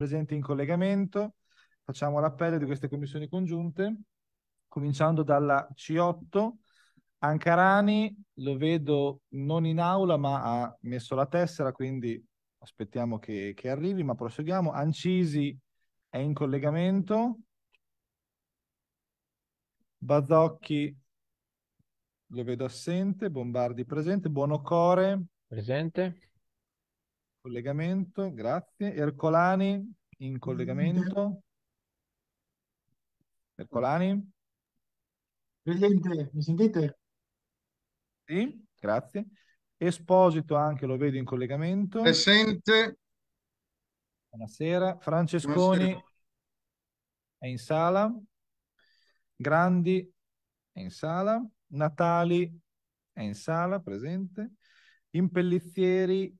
presenti in collegamento. Facciamo l'appello di queste commissioni congiunte, cominciando dalla C8. Ancarani lo vedo non in aula, ma ha messo la tessera, quindi aspettiamo che, che arrivi, ma proseguiamo. Ancisi è in collegamento. Bazocchi lo vedo assente, Bombardi presente, Buonocore presente collegamento, grazie. Ercolani in collegamento. Ercolani? Presente, mi sentite? Sì, grazie. Esposito anche lo vedo in collegamento. Presente. Buonasera. Francesconi Buonasera. è in sala. Grandi è in sala. Natali è in sala, presente. Impellizieri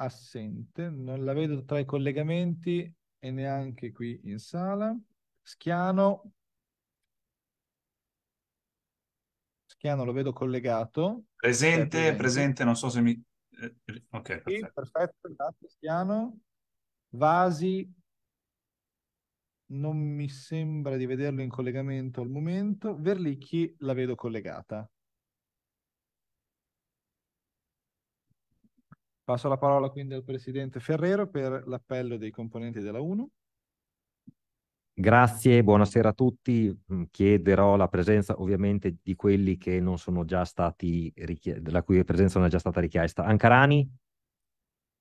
assente, non la vedo tra i collegamenti e neanche qui in sala. Schiano. Schiano lo vedo collegato. Presente, presente, presente, non so se mi... Eh, eh ok, perfetto. Sì, perfetto, grazie Schiano. Vasi, non mi sembra di vederlo in collegamento al momento. Verlicchi la vedo collegata. Passo la parola quindi al Presidente Ferrero per l'appello dei componenti della UNO. Grazie, buonasera a tutti. Mm, chiederò la presenza ovviamente di quelli che non sono già stati richiesti, la cui presenza non è già stata richiesta. Ancarani?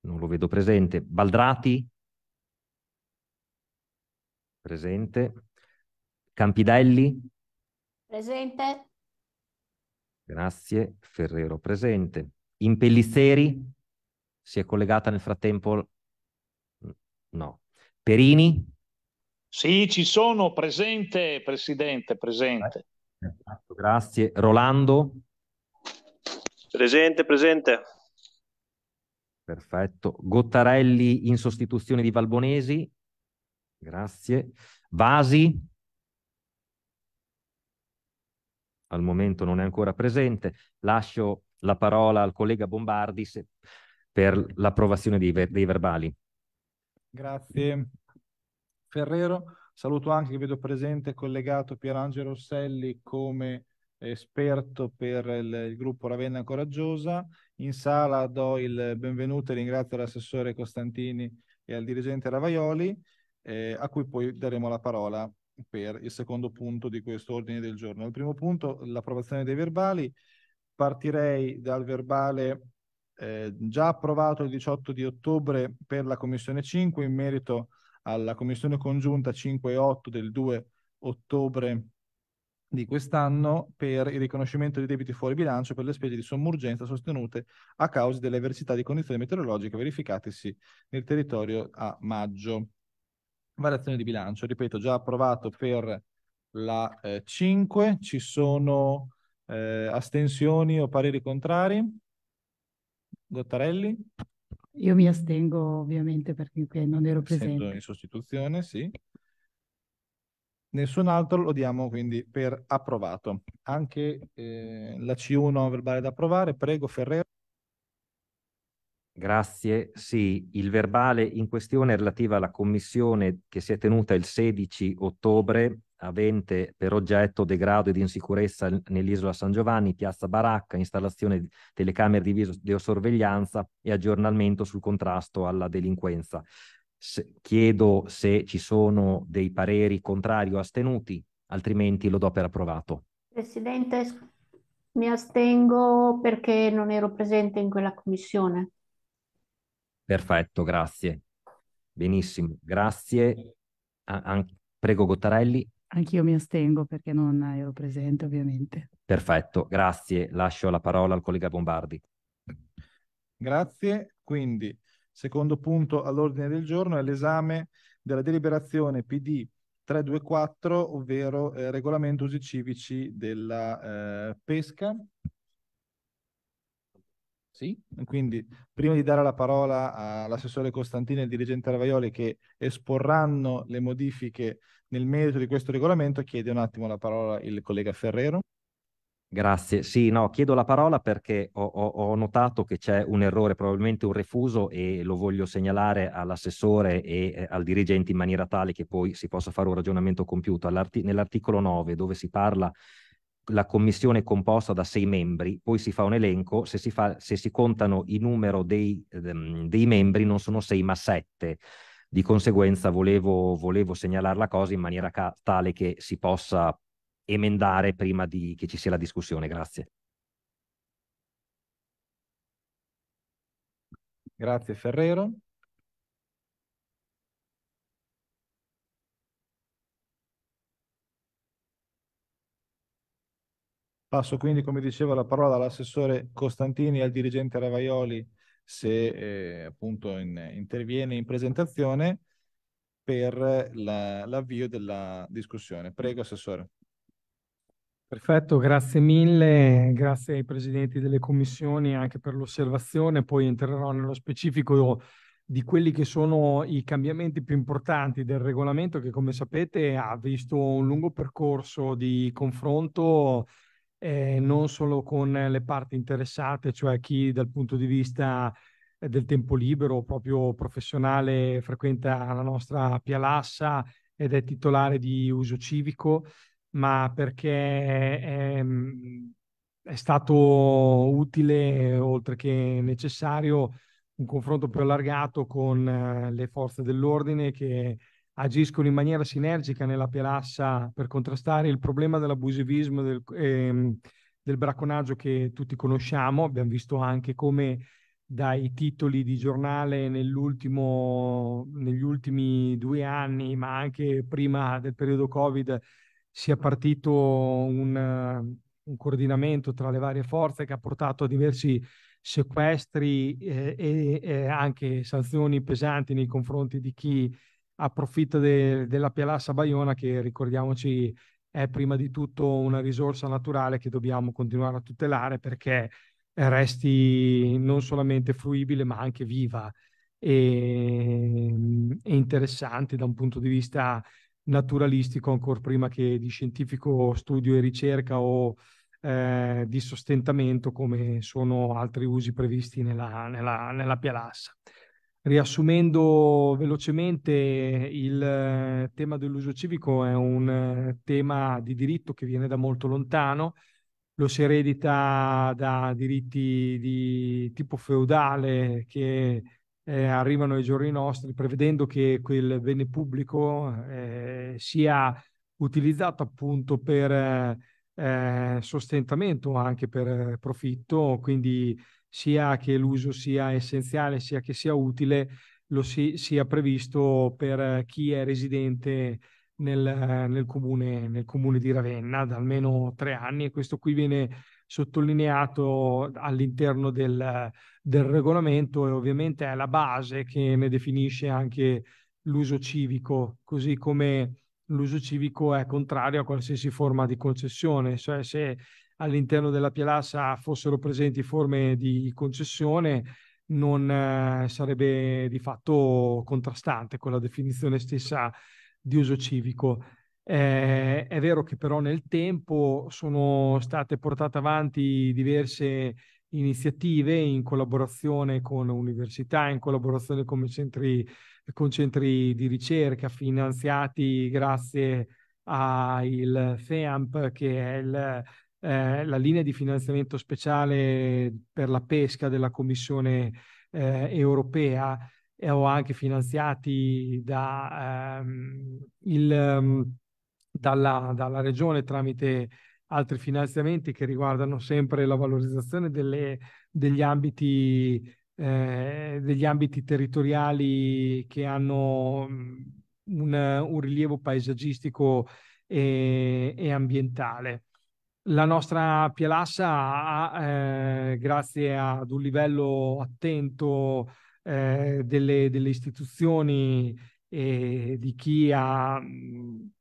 Non lo vedo presente. Baldrati? Presente. Campidelli? Presente. Grazie. Ferrero presente. Impellizzeri? Si è collegata nel frattempo? No. Perini? Sì, ci sono, presente, Presidente, presente. Esatto, grazie. Rolando? Presente, presente. Perfetto. Gottarelli in sostituzione di Valbonesi? Grazie. Vasi? Al momento non è ancora presente. Lascio la parola al collega Bombardi se per l'approvazione dei, ver- dei verbali. Grazie Ferrero. Saluto anche che vedo presente collegato Pierangelo Rosselli come esperto per il, il, gruppo Ravenna Coraggiosa. In sala do il benvenuto e ringrazio l'assessore Costantini e al dirigente Ravaioli, eh, a cui poi daremo la parola per il secondo punto di questo ordine del giorno. Il primo punto, l'approvazione dei verbali. Partirei dal verbale eh, già approvato il 18 di ottobre per la Commissione 5 in merito alla Commissione congiunta 5 e 8 del 2 ottobre di quest'anno per il riconoscimento di debiti fuori bilancio per le spese di sommergenza sostenute a causa delle avversità di condizioni meteorologiche verificatesi nel territorio a maggio. Variazione di bilancio, ripeto, già approvato per la eh, 5, ci sono eh, astensioni o pareri contrari? Gottarelli? Io mi astengo ovviamente perché non ero presente. Essendo in sostituzione, sì. Nessun altro lo diamo quindi per approvato. Anche eh, la C1 verbale da approvare. Prego Ferrero. Grazie. Sì, il verbale in questione è relativo alla commissione che si è tenuta il 16 ottobre avente per oggetto degrado ed insicurezza nell'isola San Giovanni, piazza Baracca, installazione di telecamere di videosorveglianza e aggiornamento sul contrasto alla delinquenza. Se, chiedo se ci sono dei pareri contrari o astenuti, altrimenti lo do per approvato. Presidente, mi astengo perché non ero presente in quella commissione. Perfetto, grazie. Benissimo, grazie. A prego Gottarelli. Anch'io mi astengo perché non ero presente, ovviamente. Perfetto, grazie. Lascio la parola al collega Bombardi. Grazie. Quindi, secondo punto all'ordine del giorno è l'esame della deliberazione PD 324, ovvero eh, regolamento usi civici della eh, pesca, sì. Quindi prima di dare la parola all'assessore Costantino e al dirigente Ravaioli che esporranno le modifiche nel merito di questo regolamento, chiede un attimo la parola il collega Ferrero. Grazie. Sì, no, chiedo la parola perché ho, ho, ho notato che c'è un errore, probabilmente un refuso e lo voglio segnalare all'assessore e eh, al dirigente in maniera tale che poi si possa fare un ragionamento compiuto. Nell'articolo 9 dove si parla la commissione è composta da sei membri, poi si fa un elenco, se si, fa, se si contano i numeri dei, ehm, dei, membri non sono sei ma sette, di conseguenza volevo, volevo segnalare la cosa in maniera tale che si possa emendare prima di, che ci sia la discussione, grazie. Grazie Ferrero. Passo quindi, come dicevo, la parola all'assessore Costantini e al dirigente Ravaioli se eh, appunto in, interviene in presentazione per la, l'avvio della discussione. Prego, Assessore. Perfetto, grazie mille, grazie ai presidenti delle commissioni anche per l'osservazione, poi entrerò nello specifico di quelli che sono i cambiamenti più importanti del regolamento che come sapete ha visto un lungo percorso di confronto eh, non solo con le parti interessate, cioè chi dal punto di vista eh, del tempo libero, o proprio professionale, frequenta la nostra Pialassa ed è titolare di uso civico, ma perché è, ehm, è stato utile, oltre che necessario, un confronto più allargato con eh, le forze dell'ordine che agiscono in maniera sinergica nella pielassa per contrastare il problema dell'abusivismo e del, ehm, del bracconaggio che tutti conosciamo. Abbiamo visto anche come dai titoli di giornale negli ultimi due anni, ma anche prima del periodo Covid, sia partito un, un coordinamento tra le varie forze che ha portato a diversi sequestri eh, e, e anche sanzioni pesanti nei confronti di chi approfitta de, della Pialassa Baiona che ricordiamoci è prima di tutto una risorsa naturale che dobbiamo continuare a tutelare perché resti non solamente fruibile ma anche viva e, e interessante da un punto di vista naturalistico ancora prima che di scientifico studio e ricerca o eh, di sostentamento come sono altri usi previsti nella, nella, nella pialassa. Riassumendo velocemente, il eh, tema dell'uso civico è un eh, tema di diritto che viene da molto lontano, lo si eredita da diritti di tipo feudale che eh, arrivano ai giorni nostri, prevedendo che quel bene pubblico eh, sia utilizzato appunto per eh, eh sostentamento, anche per profitto, quindi sia che l'uso sia essenziale, sia che sia utile, lo si, sia previsto per chi è residente nel, nel, comune, nel comune di Ravenna da almeno tre anni e questo qui viene sottolineato all'interno del, del regolamento e ovviamente è la base che ne definisce anche l'uso civico, così come l'uso civico è contrario a qualsiasi forma di concessione, cioè se all'interno della Pialassa fossero presenti forme di concessione non eh, sarebbe di fatto contrastante con la definizione stessa di uso civico. Eh, è vero che però nel tempo sono state portate avanti diverse iniziative in collaborazione con università, in collaborazione con centri, con centri di ricerca finanziati grazie al FEAMP che è il eh, la linea di finanziamento speciale per la pesca della Commissione eh, europea eh, o anche finanziati da, ehm, il, ehm, dalla, dalla, regione tramite altri finanziamenti che riguardano sempre la valorizzazione delle, degli, ambiti, eh, degli ambiti territoriali che hanno mm, un, un, rilievo paesaggistico e, e ambientale la nostra Pielassa ha, eh, grazie ad un livello attento eh, delle, delle, istituzioni e di chi ha mh,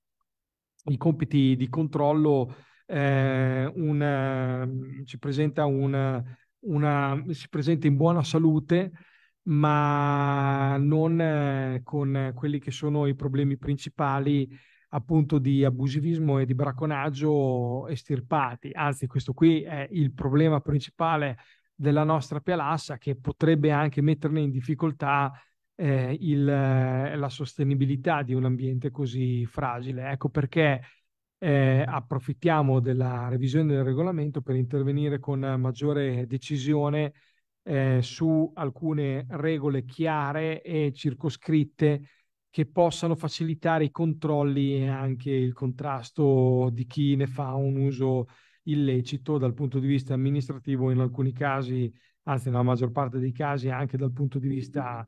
i compiti di controllo, eh, un, si, presenta un, una, si presenta in buona salute, ma non eh, con quelli che sono i problemi principali appunto di abusivismo e di bracconaggio estirpati. Anzi, questo qui è il problema principale della nostra pialassa che potrebbe anche metterne in difficoltà eh, il, la sostenibilità di un ambiente così fragile. Ecco perché eh, approfittiamo della revisione del regolamento per intervenire con maggiore decisione eh, su alcune regole chiare e circoscritte che possano facilitare i controlli e anche il contrasto di chi ne fa un uso illecito dal punto di vista amministrativo, in alcuni casi, anzi nella maggior parte dei casi anche dal punto di vista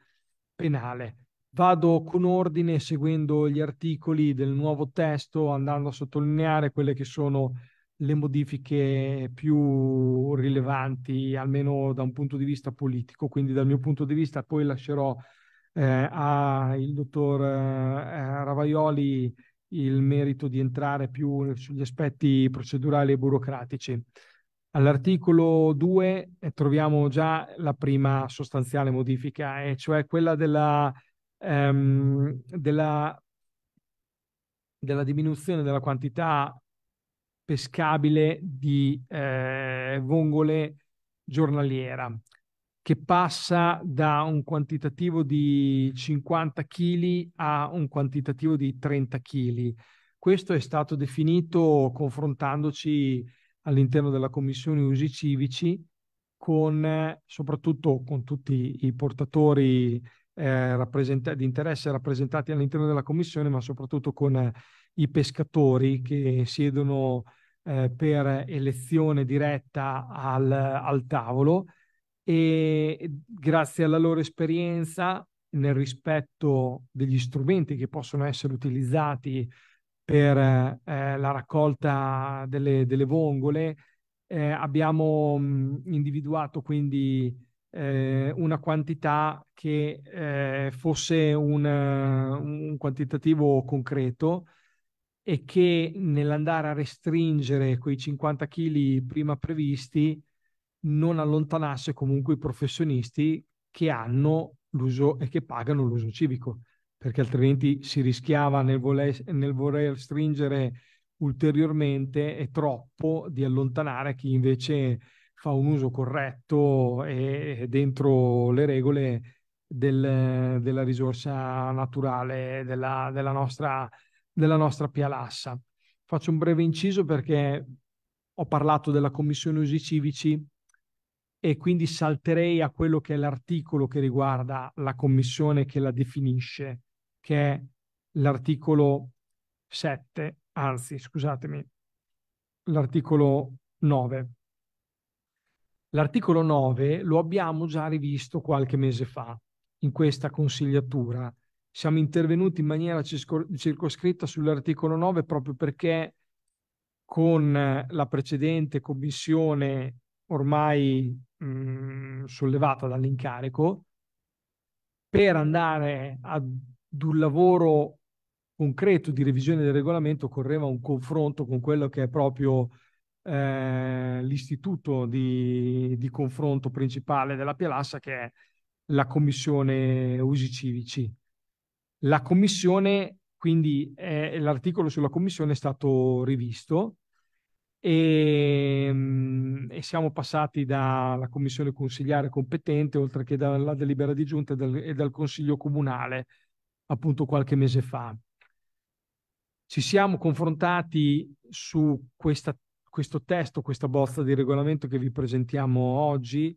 penale. Vado con ordine seguendo gli articoli del nuovo testo, andando a sottolineare quelle che sono le modifiche più rilevanti, almeno da un punto di vista politico. Quindi dal mio punto di vista poi lascerò eh, ha il dottor eh, Ravaioli il merito di entrare più sugli aspetti procedurali e burocratici. All'articolo 2 eh, troviamo già la prima sostanziale modifica, e cioè quella della, ehm, della, della diminuzione della quantità pescabile di eh, vongole giornaliera che passa da un quantitativo di 50 kg a un quantitativo di 30 kg. Questo è stato definito confrontandoci all'interno della Commissione Usi Civici con soprattutto con tutti i portatori eh, rappresent- di interesse rappresentati all'interno della Commissione, ma soprattutto con i pescatori che siedono eh, per elezione diretta al, al tavolo e grazie alla loro esperienza nel rispetto degli strumenti che possono essere utilizzati per eh, la raccolta delle, delle vongole, eh, abbiamo mh, individuato quindi eh, una quantità che eh, fosse un, un, quantitativo concreto e che nell'andare a restringere quei 50 kg prima previsti non allontanasse comunque i professionisti che hanno l'uso e che pagano l'uso civico, perché altrimenti si rischiava nel voler, nel voler stringere ulteriormente e troppo di allontanare chi invece fa un uso corretto e, dentro le regole del, della risorsa naturale della, della, nostra, della nostra pialassa. Faccio un breve inciso perché ho parlato della Commissione Usi Civici e quindi salterei a quello che è l'articolo che riguarda la commissione che la definisce, che è l'articolo 7, anzi scusatemi, l'articolo 9. L'articolo 9 lo abbiamo già rivisto qualche mese fa in questa consigliatura. Siamo intervenuti in maniera circoscritta sull'articolo 9 proprio perché con la precedente commissione ormai mh, sollevata dall'incarico per andare ad un lavoro concreto di revisione del regolamento correva un confronto con quello che è proprio eh, l'istituto di, di, confronto principale della Pialassa che è la commissione usi civici. La commissione, quindi è, eh, l'articolo sulla commissione è stato rivisto e, ehm, e, siamo passati dalla commissione consigliare competente, oltre che dalla delibera di giunta e dal, e dal consiglio comunale, appunto qualche mese fa. Ci siamo confrontati su questa, questo testo, questa bozza di regolamento che vi presentiamo oggi,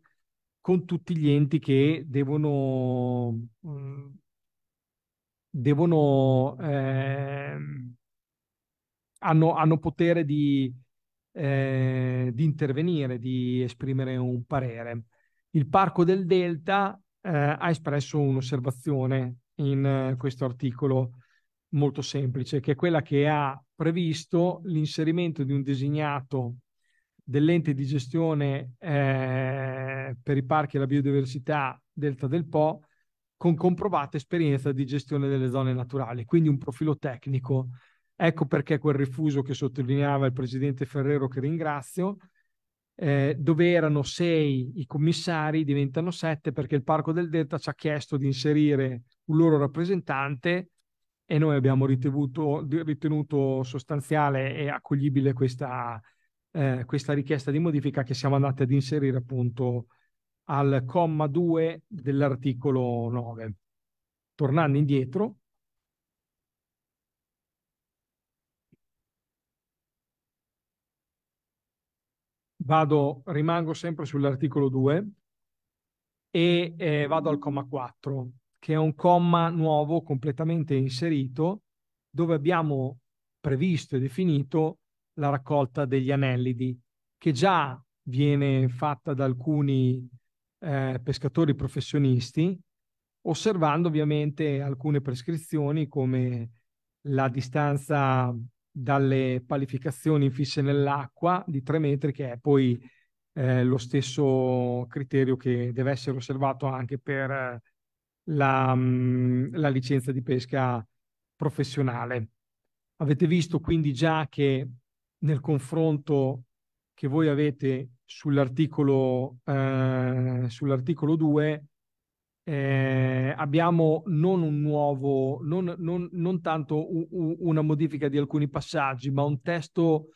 con tutti gli enti che devono, mm, devono eh, hanno, hanno potere di, eh, di intervenire, di esprimere un parere. Il Parco del Delta eh, ha espresso un'osservazione in eh, questo articolo molto semplice, che è quella che ha previsto l'inserimento di un designato dell'ente di gestione eh, per i parchi e la biodiversità Delta del Po con comprovata esperienza di gestione delle zone naturali, quindi un profilo tecnico Ecco perché quel rifuso che sottolineava il presidente Ferrero, che ringrazio, eh, dove erano sei i commissari, diventano sette perché il Parco del Delta ci ha chiesto di inserire un loro rappresentante e noi abbiamo ritenuto, ritenuto sostanziale e accoglibile questa, eh, questa richiesta di modifica che siamo andati ad inserire appunto al comma 2 dell'articolo 9. Tornando indietro, vado, rimango sempre sull'articolo 2 e eh, vado al comma 4, che è un comma nuovo completamente inserito dove abbiamo previsto e definito la raccolta degli anellidi, che già viene fatta da alcuni eh, pescatori professionisti, osservando ovviamente alcune prescrizioni come la distanza dalle palificazioni fisse nell'acqua di 3 metri, che è poi eh, lo stesso criterio che deve essere osservato anche per eh, la, mm, la licenza di pesca professionale. Avete visto quindi già che nel confronto che voi avete sull'articolo, eh, sull'articolo 2 eh, abbiamo non un nuovo, non, non, non tanto u, u, una modifica di alcuni passaggi, ma un testo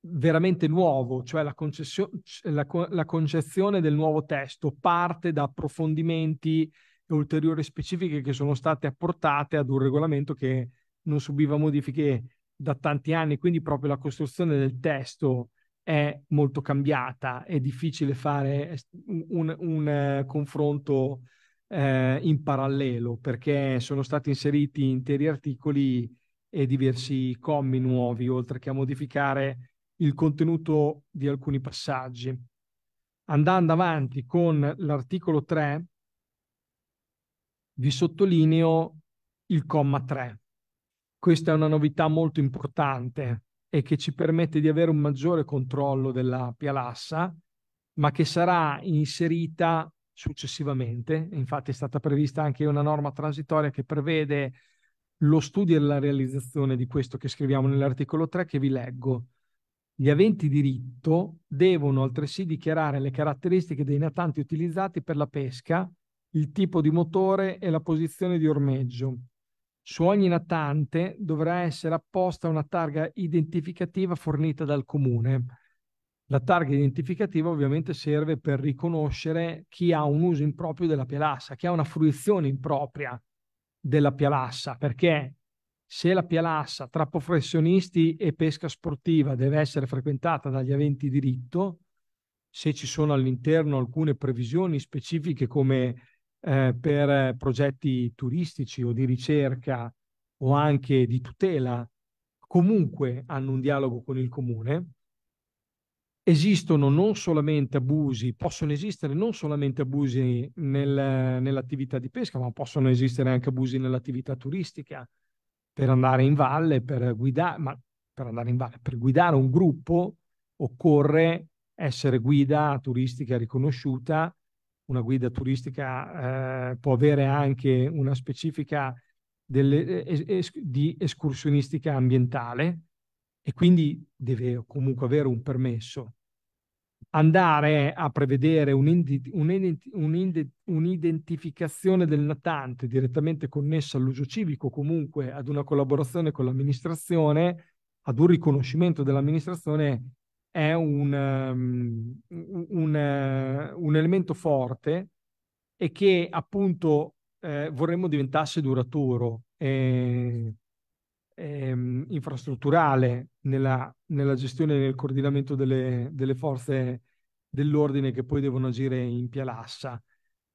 veramente nuovo, cioè la, concessio- la, la concezione del nuovo testo parte da approfondimenti e ulteriori specifiche che sono state apportate ad un regolamento che non subiva modifiche da tanti anni, quindi proprio la costruzione del testo è molto cambiata, è difficile fare un, un, un eh, confronto eh, in parallelo perché sono stati inseriti interi articoli e diversi commi nuovi, oltre che a modificare il contenuto di alcuni passaggi. Andando avanti con l'articolo 3, vi sottolineo il comma 3. Questa è una novità molto importante e che ci permette di avere un maggiore controllo della pialassa, ma che sarà inserita successivamente. Infatti è stata prevista anche una norma transitoria che prevede lo studio e la realizzazione di questo che scriviamo nell'articolo 3 che vi leggo. Gli aventi diritto devono altresì dichiarare le caratteristiche dei natanti utilizzati per la pesca, il tipo di motore e la posizione di ormeggio. Su ogni natante dovrà essere apposta una targa identificativa fornita dal comune. La targa identificativa ovviamente serve per riconoscere chi ha un uso improprio della pialassa, chi ha una fruizione impropria della pialassa, perché se la pialassa tra professionisti e pesca sportiva deve essere frequentata dagli aventi diritto, se ci sono all'interno alcune previsioni specifiche come eh, per progetti turistici o di ricerca o anche di tutela, comunque hanno un dialogo con il comune esistono non solamente abusi, possono esistere non solamente abusi nel, nell'attività di pesca, ma possono esistere anche abusi nell'attività turistica per andare in valle, per guidare, ma per andare in valle, per guidare un gruppo occorre essere guida turistica riconosciuta. Una guida turistica eh, può avere anche una specifica delle, eh, es, di escursionistica ambientale, e quindi deve comunque avere un permesso andare a prevedere un'identificazione del natante direttamente connessa all'uso civico, comunque ad una collaborazione con l'amministrazione, ad un riconoscimento dell'amministrazione, è un, ehm, un, un elemento forte e che appunto eh, vorremmo diventasse duraturo. Eh, ehm, infrastrutturale nella, nella, gestione e nel coordinamento delle, delle forze dell'ordine che poi devono agire in Pialassa.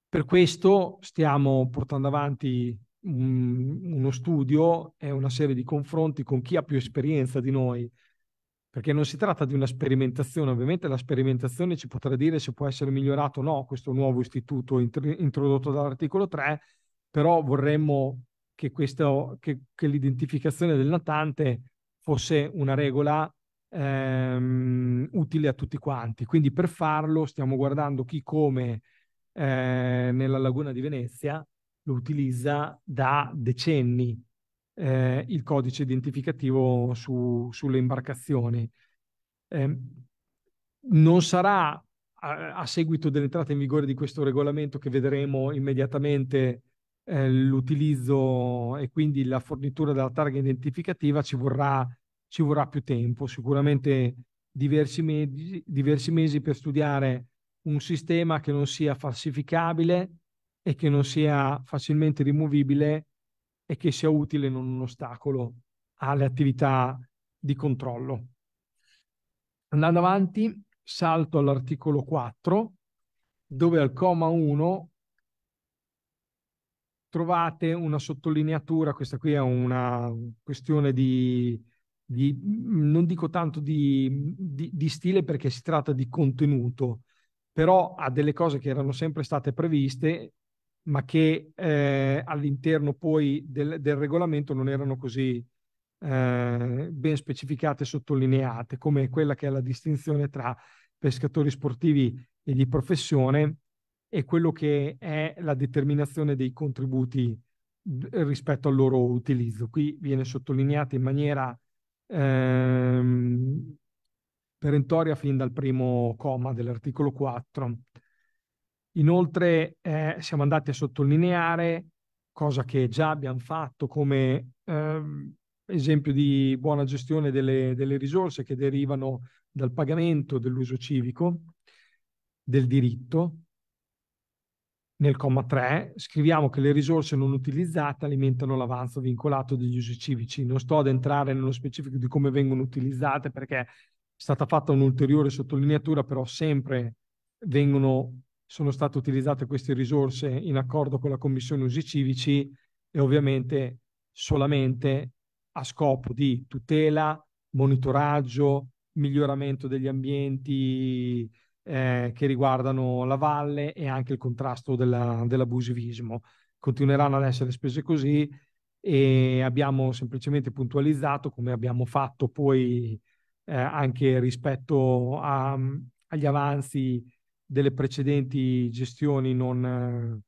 Per questo stiamo portando avanti un, uno studio e una serie di confronti con chi ha più esperienza di noi, perché non si tratta di una sperimentazione, ovviamente la sperimentazione ci potrà dire se può essere migliorato o no questo nuovo istituto introdotto dall'articolo 3, però vorremmo che, questo, che, che l'identificazione del natante fosse una regola ehm, utile a tutti quanti. Quindi per farlo stiamo guardando chi come eh, nella laguna di Venezia lo utilizza da decenni eh, il codice identificativo su, sulle imbarcazioni. Eh, non sarà a, a seguito dell'entrata in vigore di questo regolamento che vedremo immediatamente eh, l'utilizzo e quindi la fornitura della targa identificativa ci vorrà, ci vorrà più tempo, sicuramente diversi mesi, diversi mesi per studiare un sistema che non sia falsificabile e che non sia facilmente rimovibile e che sia utile non un ostacolo alle attività di controllo. Andando avanti, salto all'articolo 4, dove al comma 1 trovate una sottolineatura, questa qui è una questione di, di mm, non dico tanto di, di, di, stile perché si tratta di contenuto, però ha delle cose che erano sempre state previste, ma che eh, all'interno poi del, del, regolamento non erano così eh, ben specificate e sottolineate, come quella che è la distinzione tra pescatori sportivi e di professione, e quello che è la determinazione dei contributi rispetto al loro utilizzo. Qui viene sottolineata in maniera ehm, perentoria fin dal primo comma dell'articolo 4. Inoltre eh, siamo andati a sottolineare, cosa che già abbiamo fatto come ehm, esempio di buona gestione delle, delle risorse che derivano dal pagamento dell'uso civico del diritto, nel comma 3 scriviamo che le risorse non utilizzate alimentano l'avanzo vincolato degli usi civici. Non sto ad entrare nello specifico di come vengono utilizzate perché è stata fatta un'ulteriore sottolineatura, però sempre vengono, sono state utilizzate queste risorse in accordo con la Commissione Usi Civici e ovviamente solamente a scopo di tutela, monitoraggio, miglioramento degli ambienti, eh, che riguardano la valle e anche il contrasto della, dell'abusivismo. Continueranno ad essere spese così e abbiamo semplicemente puntualizzato come abbiamo fatto poi eh, anche rispetto a, agli avanzi delle precedenti gestioni non,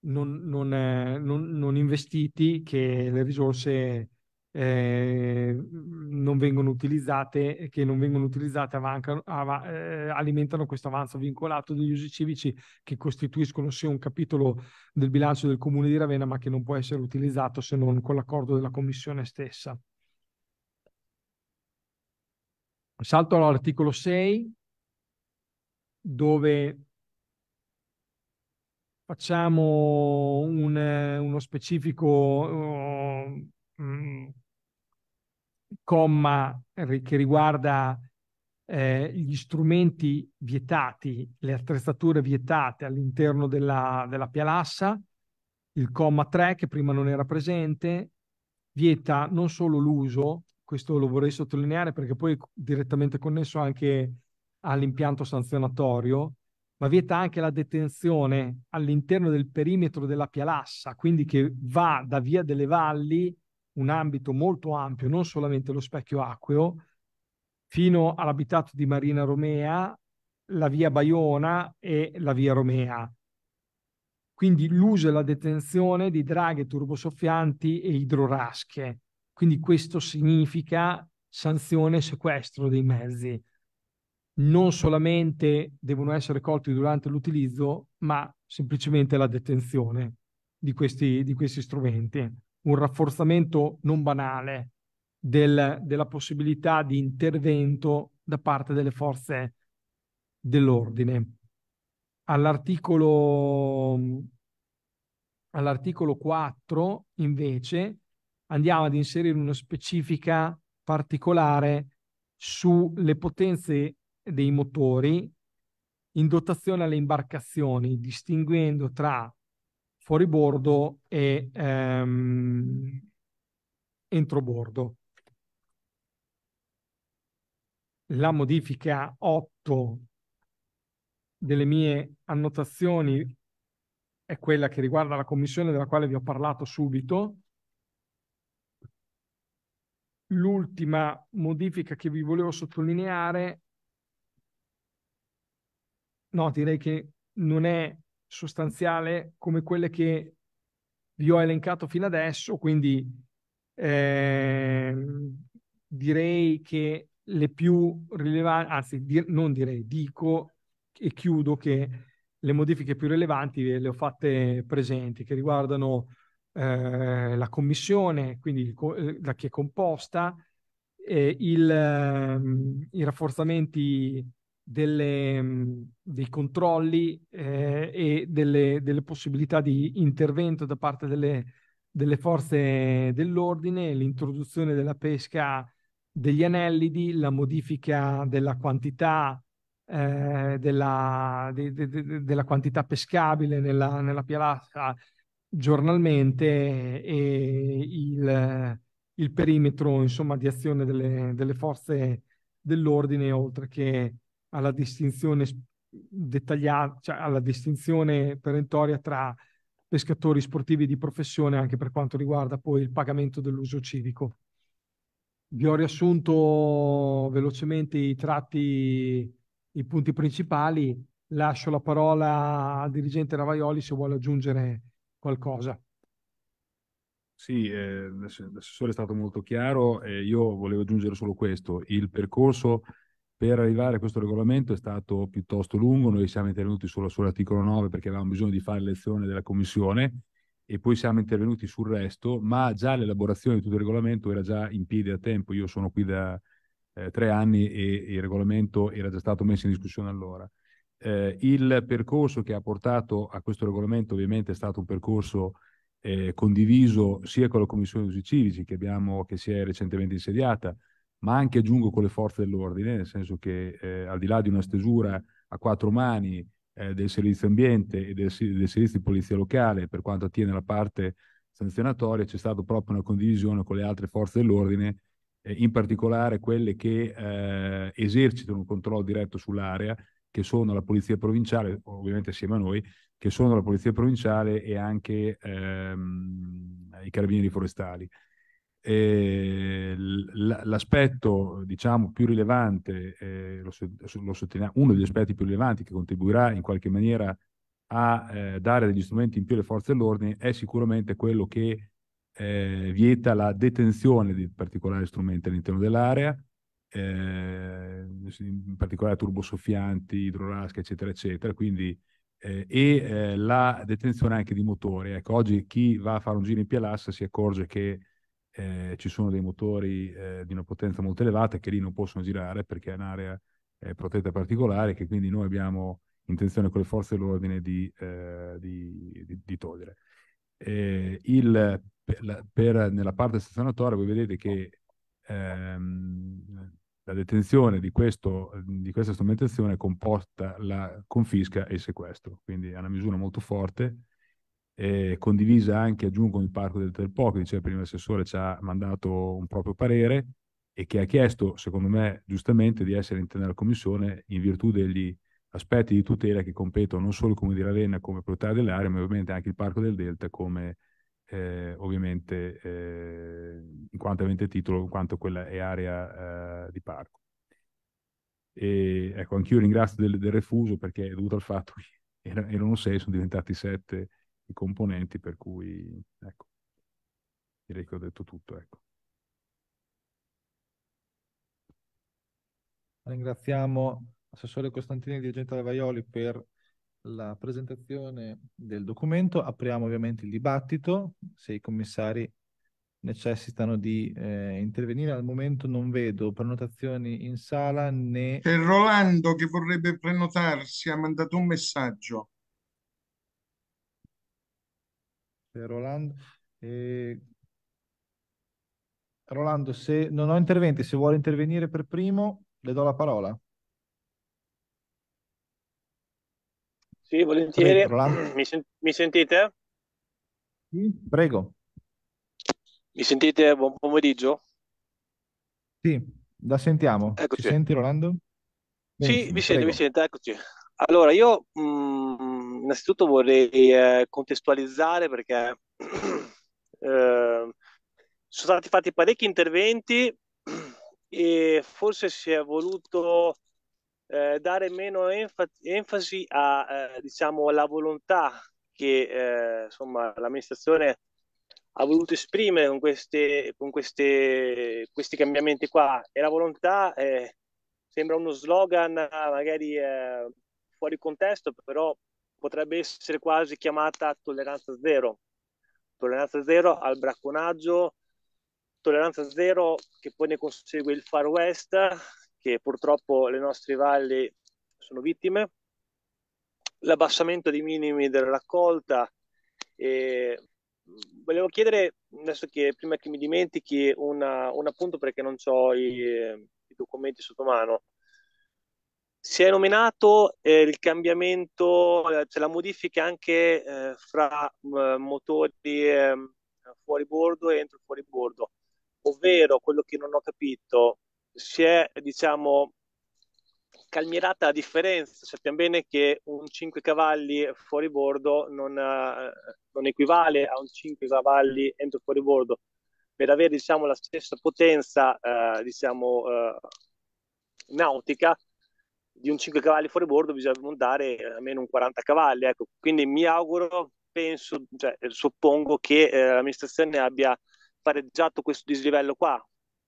non, non, eh, non investiti che le risorse eh, non vengono utilizzate, che non vengono utilizzate avancano, av- eh, alimentano questo avanzo vincolato degli usi civici che costituiscono sia un capitolo del bilancio del Comune di Ravenna ma che non può essere utilizzato se non con l'accordo della Commissione stessa. Salto all'articolo 6 dove facciamo un, uno specifico uh, oh, mh, mm, comma che riguarda eh, gli strumenti vietati, le attrezzature vietate all'interno della, della pialassa, il comma 3 che prima non era presente, vieta non solo l'uso, questo lo vorrei sottolineare perché poi è direttamente connesso anche all'impianto sanzionatorio, ma vieta anche la detenzione all'interno del perimetro della pialassa, quindi che va da via delle valli un ambito molto ampio, non solamente lo specchio acqueo, fino all'abitato di Marina Romea, la via Baiona e la via Romea. Quindi l'uso e la detenzione di draghe turbosoffianti e idrorasche. Quindi questo significa sanzione e sequestro dei mezzi. Non solamente devono essere colti durante l'utilizzo, ma semplicemente la detenzione di questi, di questi strumenti un rafforzamento non banale del, della possibilità di intervento da parte delle forze dell'ordine. All'articolo, all'articolo 4, invece, andiamo ad inserire una specifica particolare sulle potenze dei motori in dotazione alle imbarcazioni, distinguendo tra fuori bordo e ehm, bordo. La modifica 8 delle mie annotazioni è quella che riguarda la commissione della quale vi ho parlato subito. L'ultima modifica che vi volevo sottolineare, no, direi che non è sostanziale come quelle che vi ho elencato fino adesso, quindi eh, direi che le più rilevanti, anzi di, non direi, dico e chiudo che le modifiche più rilevanti le ho fatte presenti, che riguardano eh, la commissione, quindi da eh, chi è composta, eh, il, ehm, i rafforzamenti delle, mm, dei controlli eh, e delle, delle, possibilità di intervento da parte delle, delle forze dell'ordine, l'introduzione della pesca degli anellidi, la modifica della quantità, eh, della, de, de, de, della quantità pescabile nella, nella pialassa giornalmente e il, il perimetro insomma, di azione delle, delle forze dell'ordine, oltre che alla distinzione dettagliata, cioè alla distinzione perentoria tra pescatori sportivi di professione anche per quanto riguarda poi il pagamento dell'uso civico. Vi ho riassunto velocemente i tratti, i punti principali. Lascio la parola al dirigente Ravaioli se vuole aggiungere qualcosa. Sì, eh, l'assessore è stato molto chiaro e io volevo aggiungere solo questo. Il percorso per arrivare a questo regolamento è stato piuttosto lungo, noi siamo intervenuti solo sull'articolo 9 perché avevamo bisogno di fare lezione della Commissione e poi siamo intervenuti sul resto, ma già l'elaborazione di tutto il regolamento era già in piedi da tempo, io sono qui da eh, tre anni e, e, il regolamento era già stato messo in discussione allora. Eh, il percorso che ha portato a questo regolamento ovviamente è stato un percorso eh, condiviso sia con la Commissione di Usi Civici che, abbiamo, che si è recentemente insediata, ma anche aggiungo con le forze dell'ordine, nel senso che eh, al di là di una stesura a quattro mani eh, del servizio ambiente e del, del, servizio di polizia locale per quanto attiene la parte sanzionatoria, c'è stata proprio una condivisione con le altre forze dell'ordine, eh, in particolare quelle che eh, esercitano un controllo diretto sull'area, che sono la polizia provinciale, ovviamente assieme a noi, che sono la polizia provinciale e anche ehm, i carabinieri forestali. Eh, l'aspetto diciamo, più rilevante, eh, lo, lo uno degli aspetti più rilevanti che contribuirà in qualche maniera a eh, dare degli strumenti in più alle forze dell'ordine è sicuramente quello che eh, vieta la detenzione di particolari strumenti all'interno dell'area, eh, in particolare turbosoffianti, idrolasche eccetera, eccetera. Quindi eh, e eh, la detenzione anche di motori. Ecco, oggi chi va a fare un giro in Pialassa si accorge che eh, ci sono dei motori eh, di una potenza molto elevata che lì non possono girare perché è un'area eh, protetta particolare che quindi noi abbiamo intenzione con le forze dell'ordine di, eh, di, di, di togliere. Eh, il, per, per, nella parte sanzionatoria voi vedete che ehm, la detenzione di, questo, di questa strumentazione comporta la confisca e il sequestro, quindi è una misura molto forte eh, condivisa anche, aggiungo, il parco del Telpò, che diceva prima l'assessore ci ha mandato un proprio parere e che ha chiesto, secondo me, giustamente di essere in tenera commissione in virtù degli aspetti di tutela che competono non solo il Comune di Ravenna come proprietario dell'area, ma ovviamente anche il Parco del Delta come eh, ovviamente eh, in quanto avente titolo, in quanto quella è area eh, di parco. E, ecco, anch'io ringrazio del, del refuso perché è dovuto al fatto che erano sei, sono diventati sette componenti, per cui ecco, direi che ho detto tutto. Ecco. Ringraziamo Assessore Costantini, dirigente della Vaioli, per la presentazione del documento. Apriamo ovviamente il dibattito. Se i commissari necessitano di eh, intervenire, al momento non vedo prenotazioni in sala né... C'è Rolando che vorrebbe prenotarsi, ha mandato un messaggio. Rolando. Eh, Rolando, se non ho interventi, se vuole intervenire per primo, le do la parola. Sì, volentieri. Prego, mi, sen mi, sentite? Sì, prego. Mi sentite? Buon pomeriggio. Sì, la sentiamo. Eccoci. Ci senti Rolando? Bene, sì, mi sento, mi sento, eccoci. Allora, io mh, mm, innanzitutto vorrei eh, contestualizzare perché eh, sono stati fatti parecchi interventi e forse si è voluto eh, dare meno enfasi, enfasi a, eh, diciamo, alla volontà che eh, insomma, l'amministrazione ha voluto esprimere con, queste, con queste, questi cambiamenti qua e la volontà eh, sembra uno slogan magari eh, fuori contesto però potrebbe essere quasi chiamata tolleranza zero. Tolleranza zero al bracconaggio, tolleranza zero che poi ne consegue il Far West, che purtroppo le nostre valli sono vittime, l'abbassamento dei minimi della raccolta. E volevo chiedere, adesso che prima che mi dimentichi, una, un appunto perché non ho i, i documenti sotto mano. Si è nominato eh, il cambiamento, cioè la modifica anche eh, fra eh, motori ehm, fuori bordo e entro fuori bordo, ovvero quello che non ho capito, si è diciamo calmierata la differenza, sappiamo bene che un 5 cavalli fuori bordo non, eh, non equivale a un 5 cavalli entro fuori bordo, per avere diciamo la stessa potenza diciamo nautica di un 5 cavalli fuori bordo bisogna montare almeno un 40 cavalli. Ecco. Quindi mi auguro, penso, cioè, suppongo che eh, l'amministrazione abbia pareggiato questo dislivello qua,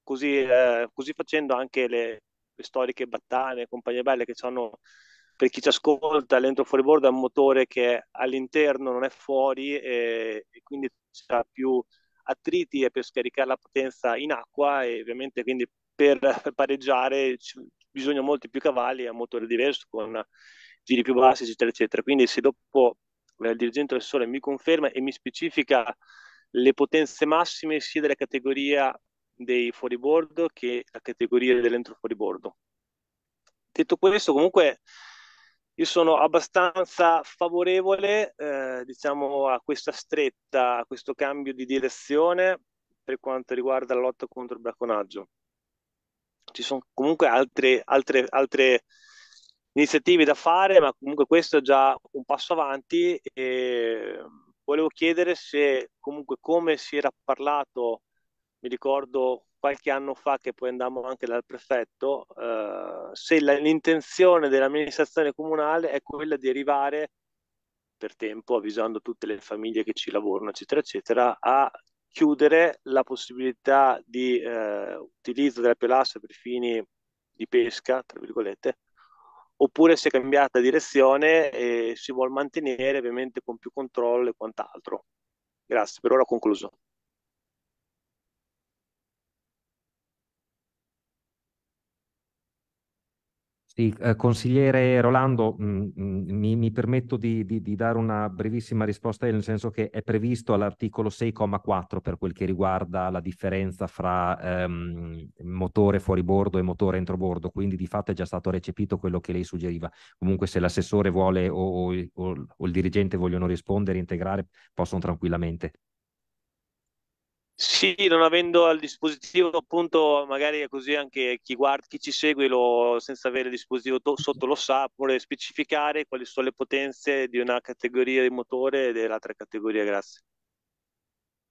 così, eh, così facendo anche le, le storiche battaglie, compagnie belle che hanno per chi ci ascolta, l'entro fuori bordo è un motore che all'interno, non è fuori, e, e quindi ha più attriti e per scaricare la potenza in acqua e ovviamente quindi per, pareggiare bisogna molti più cavalli a motore diverso, con giri più bassi, eccetera, eccetera. Quindi se dopo eh, il dirigente del Sole mi conferma e mi specifica le potenze massime sia della categoria dei fuoribordo che la categoria dell'entrofuoribordo. Detto questo, comunque io sono abbastanza favorevole eh, diciamo, a questa stretta, a questo cambio di direzione per quanto riguarda la lotta contro il bracconaggio ci sono comunque altre, altre, altre iniziative da fare, ma comunque questo è già un passo avanti. E volevo chiedere se comunque come si era parlato, mi ricordo qualche anno fa che poi andammo anche dal prefetto, eh, se la, l'intenzione dell'amministrazione comunale è quella di arrivare per tempo, avvisando tutte le famiglie che ci lavorano, eccetera, eccetera, a chiudere la possibilità di eh, utilizzo della piolassa per fini di pesca, tra virgolette, oppure se è cambiata direzione e si vuole mantenere ovviamente con più controllo e quant'altro. Grazie, per ora ho concluso. Sì, eh, consigliere Rolando, mm, mm, mi, mi, permetto di, di, di, dare una brevissima risposta, nel senso che è previsto all'articolo 6,4 per quel che riguarda la differenza fra ehm, motore fuori bordo e motore entro bordo, quindi di fatto è già stato recepito quello che lei suggeriva. Comunque se l'assessore vuole o, o, o il dirigente vogliono rispondere, integrare, possono tranquillamente. Sì, non avendo al dispositivo appunto, magari così anche chi guarda, chi ci segue lo, senza avere il dispositivo to- sotto lo sa, vuole specificare quali sono le potenze di una categoria di motore e dell'altra categoria, grazie.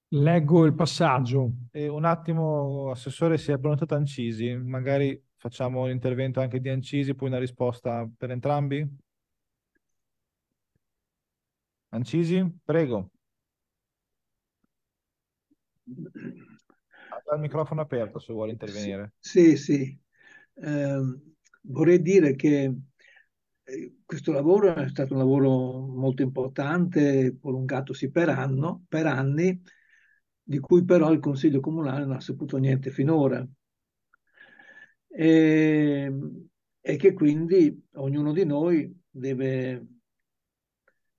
Leggo il passaggio. Eh, un attimo, Assessore, si è pronunciato Ancisi, magari facciamo l'intervento anche di Ancisi, poi una risposta per entrambi. Ancisi, prego. Ha il microfono aperto se vuole intervenire. Sì, sì. Eh, vorrei dire che eh, questo lavoro è stato un lavoro molto importante, prolungatosi per, anno, per anni, di cui però il Consiglio Comunale non ha saputo niente finora. E, ehm, e che quindi ognuno di noi deve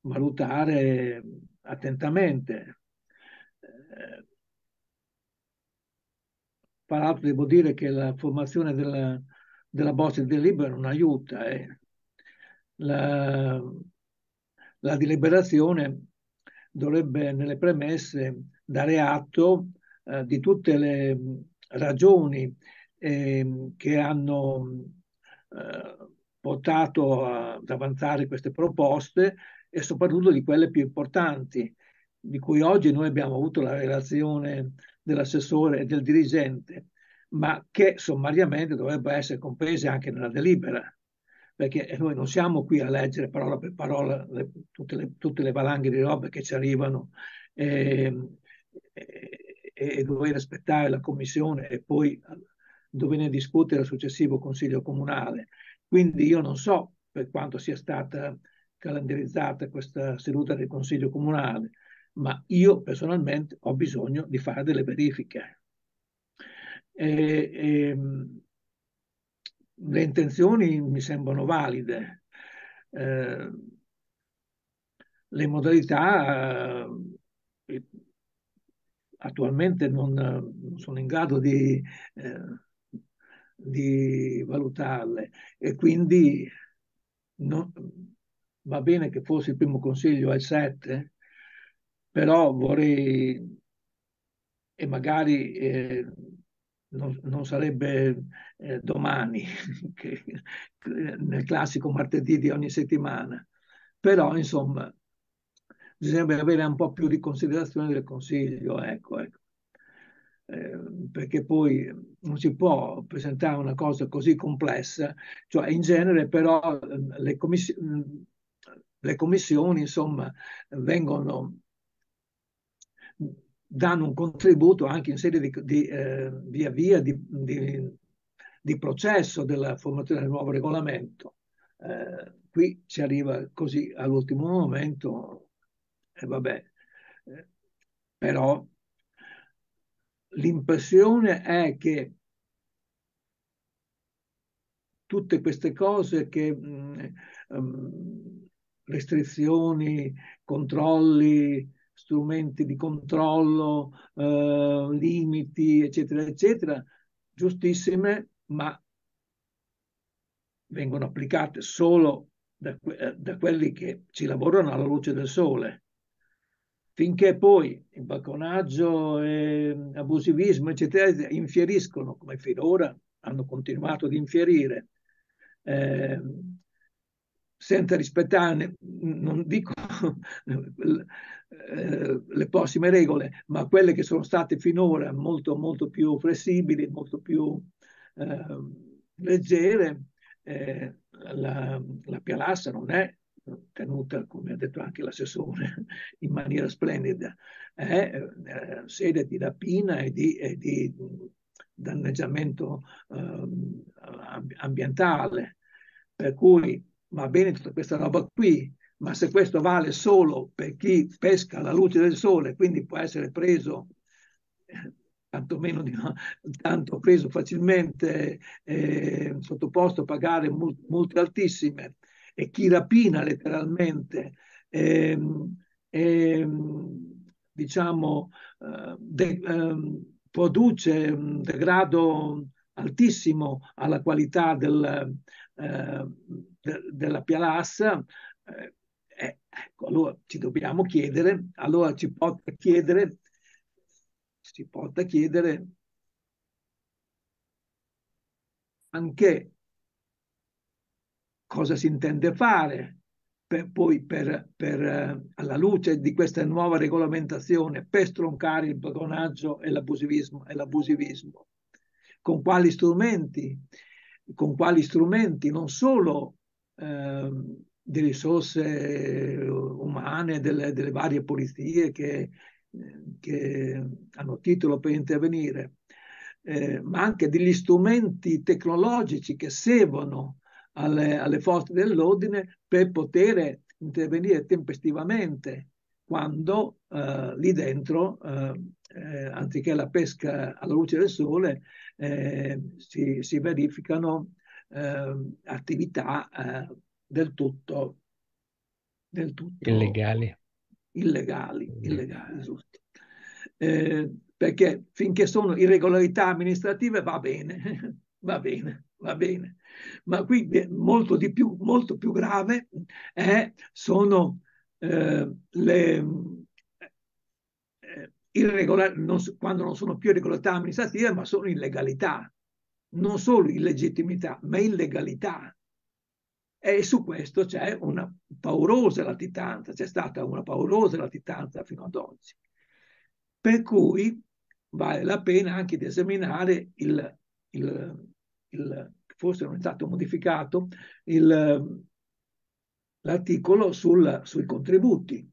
valutare attentamente. Eh, l'altro devo dire che la formazione della, della bozza del libro non aiuta. Eh. La, la deliberazione dovrebbe nelle premesse dare atto eh, di tutte le ragioni eh, che hanno eh, portato ad avanzare queste proposte e soprattutto di quelle più importanti, di cui oggi noi abbiamo avuto la relazione dell'assessore e del dirigente, ma che sommariamente dovrebbe essere comprese anche nella delibera, perché noi non siamo qui a leggere parola per parola le, tutte, le, tutte, le, valanghe di robe che ci arrivano ehm, e, e, e dover aspettare la commissione e poi dover discutere al successivo consiglio comunale. Quindi io non so per quanto sia stata calendarizzata questa seduta del consiglio comunale, ma io personalmente ho bisogno di fare delle verifiche. E, e, ehm, le intenzioni mi sembrano valide, eh, le modalità eh, attualmente non, non, sono in grado di, eh, di valutarle e quindi non, va bene che fosse il primo consiglio è il 7, però vorrei e magari eh, non, non, sarebbe eh, domani, che, eh, nel classico martedì di ogni settimana, però insomma bisognerebbe avere un po' più di considerazione del consiglio, ecco, ecco. Eh, perché poi non si può presentare una cosa così complessa, cioè in genere però le, commiss- le commissioni insomma vengono danno un contributo anche in serie di, di eh, via via di, di, di, processo della formazione del nuovo regolamento. Eh, qui si arriva così all'ultimo momento e eh, vabbè, però l'impressione è che tutte queste cose che mh, mm, ehm, mh, restrizioni, controlli, strumenti di controllo, eh, limiti, eccetera, eccetera, giustissime, ma vengono applicate solo da, eh, da, quelli che ci lavorano alla luce del sole. Finché poi il bacconaggio, e abusivismo, eccetera, infieriscono, come finora hanno continuato ad infierire, eh, senza rispettare, non dico le prossime regole, ma quelle che sono state finora molto, molto più flessibili, molto più eh, leggere, eh, la, la Pialassa non è tenuta, come ha detto anche l'assessore, in maniera splendida, è eh, sede di rapina e di, e di danneggiamento ehm, ambientale. Per cui va bene tutta questa roba qui, ma se questo vale solo per chi pesca alla luce del sole, quindi può essere preso, eh, tantomeno di tanto preso facilmente, eh, sottoposto a pagare multe altissime, e chi rapina letteralmente, ehm, ehm, diciamo, eh, diciamo, de, ehm, produce un degrado altissimo alla qualità del, eh, de, della pialassa, eh, eh, ecco, allora ci dobbiamo chiedere, allora ci porta a chiedere, ci porta a chiedere anche cosa si intende fare per poi per, per, eh, alla luce di questa nuova regolamentazione per stroncare il bagonaggio e l'abusivismo, Con quali strumenti? Con quali strumenti? Non solo ehm, di risorse eh, umane delle, delle varie polizie che, eh, che, hanno titolo per intervenire, eh, ma anche degli strumenti tecnologici che servono alle, alle forze dell'ordine per poter intervenire tempestivamente quando eh, lì dentro, eh, eh anziché la pesca alla luce del sole, si, si, verificano attività del tutto, del tutto illegali. Illegali, mm. illegali giusto. Eh, perché finché sono irregolarità amministrative va bene, va bene, va bene. Ma qui molto di più, molto più grave è, eh, sono eh, le eh, irregolarità, non, quando non sono più irregolarità amministrative, ma sono illegalità. Non solo illegittimità, ma illegalità. E su questo c'è una paurosa latitanza, c'è stata una paurosa latitanza fino ad oggi. Per cui vale la pena anche di esaminare il, il, il forse non è stato modificato, il, l'articolo sul, sui contributi.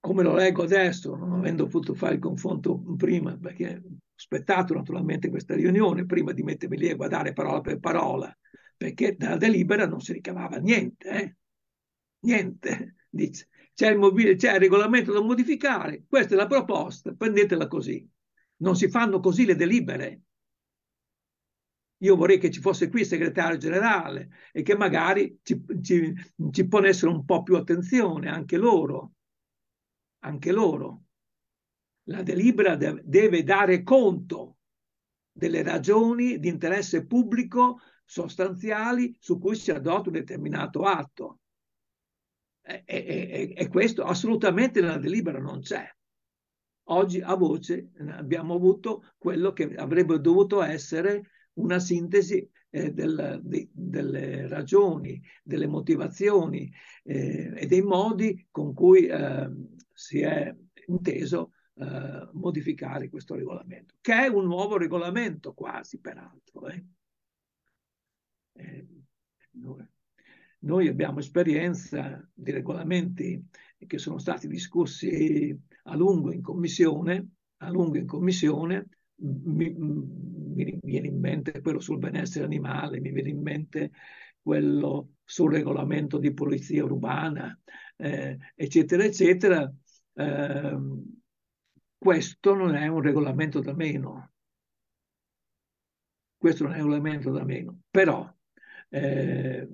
Come lo leggo adesso, non avendo potuto fare il confronto prima, perché ho aspettato naturalmente questa riunione prima di mettermi lì a guardare parola per parola perché dalla delibera non si ricavava niente, eh? niente, dice. C'è il, mobile, c'è il regolamento da modificare, questa è la proposta, prendetela così. Non si fanno così le delibere. Io vorrei che ci fosse qui il segretario generale e che magari ci, ci, ci ponessero un po' più attenzione anche loro. Anche loro. La delibera deve dare conto delle ragioni di interesse pubblico sostanziali su cui si adotta un determinato atto. E, e, e questo assolutamente nella delibera non c'è. Oggi a voce abbiamo avuto quello che avrebbe dovuto essere una sintesi eh, del, di, delle ragioni, delle motivazioni eh, e dei modi con cui eh, si è inteso eh, modificare questo regolamento, che è un nuovo regolamento quasi, peraltro. Eh. Eh, noi, noi abbiamo esperienza di regolamenti che sono stati discussi a lungo in commissione, a lungo in commissione, mi, mi, viene in mente quello sul benessere animale, mi viene in mente quello sul regolamento di polizia urbana, eh, eccetera, eccetera. Eh, questo non è un regolamento da meno. Questo non è un regolamento da meno. Però eh,